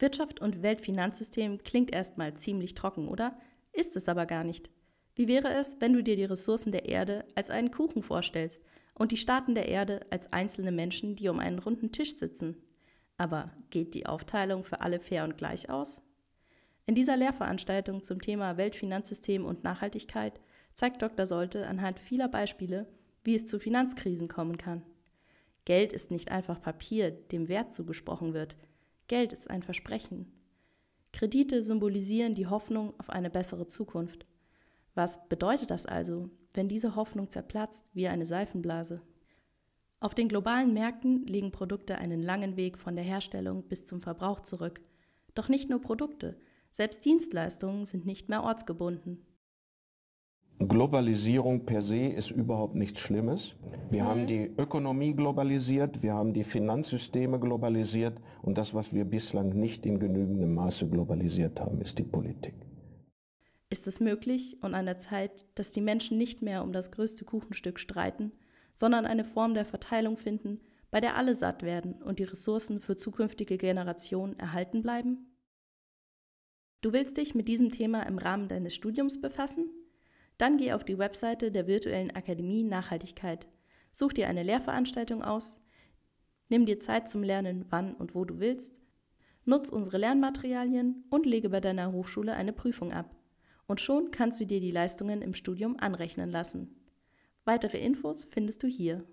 Wirtschaft und Weltfinanzsystem klingt erstmal ziemlich trocken, oder? Ist es aber gar nicht. Wie wäre es, wenn du dir die Ressourcen der Erde als einen Kuchen vorstellst und die Staaten der Erde als einzelne Menschen, die um einen runden Tisch sitzen? Aber geht die Aufteilung für alle fair und gleich aus? In dieser Lehrveranstaltung zum Thema Weltfinanzsystem und Nachhaltigkeit zeigt Dr. Solte anhand vieler Beispiele, wie es zu Finanzkrisen kommen kann. Geld ist nicht einfach Papier, dem Wert zugesprochen wird – Geld ist ein Versprechen. Kredite symbolisieren die Hoffnung auf eine bessere Zukunft. Was bedeutet das also, wenn diese Hoffnung zerplatzt wie eine Seifenblase? Auf den globalen Märkten legen Produkte einen langen Weg von der Herstellung bis zum Verbrauch zurück. Doch nicht nur Produkte, selbst Dienstleistungen sind nicht mehr ortsgebunden. Globalisierung per se ist überhaupt nichts Schlimmes. Wir haben die Ökonomie globalisiert, wir haben die Finanzsysteme globalisiert und das, was wir bislang nicht in genügendem Maße globalisiert haben, ist die Politik. Ist es möglich und an der Zeit, dass die Menschen nicht mehr um das größte Kuchenstück streiten, sondern eine Form der Verteilung finden, bei der alle satt werden und die Ressourcen für zukünftige Generationen erhalten bleiben? Du willst dich mit diesem Thema im Rahmen deines Studiums befassen? Dann geh auf die Webseite der virtuellen Akademie Nachhaltigkeit. Such dir eine Lehrveranstaltung aus. Nimm dir Zeit zum Lernen, wann und wo du willst. Nutz unsere Lernmaterialien und lege bei deiner Hochschule eine Prüfung ab. Und schon kannst du dir die Leistungen im Studium anrechnen lassen. Weitere Infos findest du hier.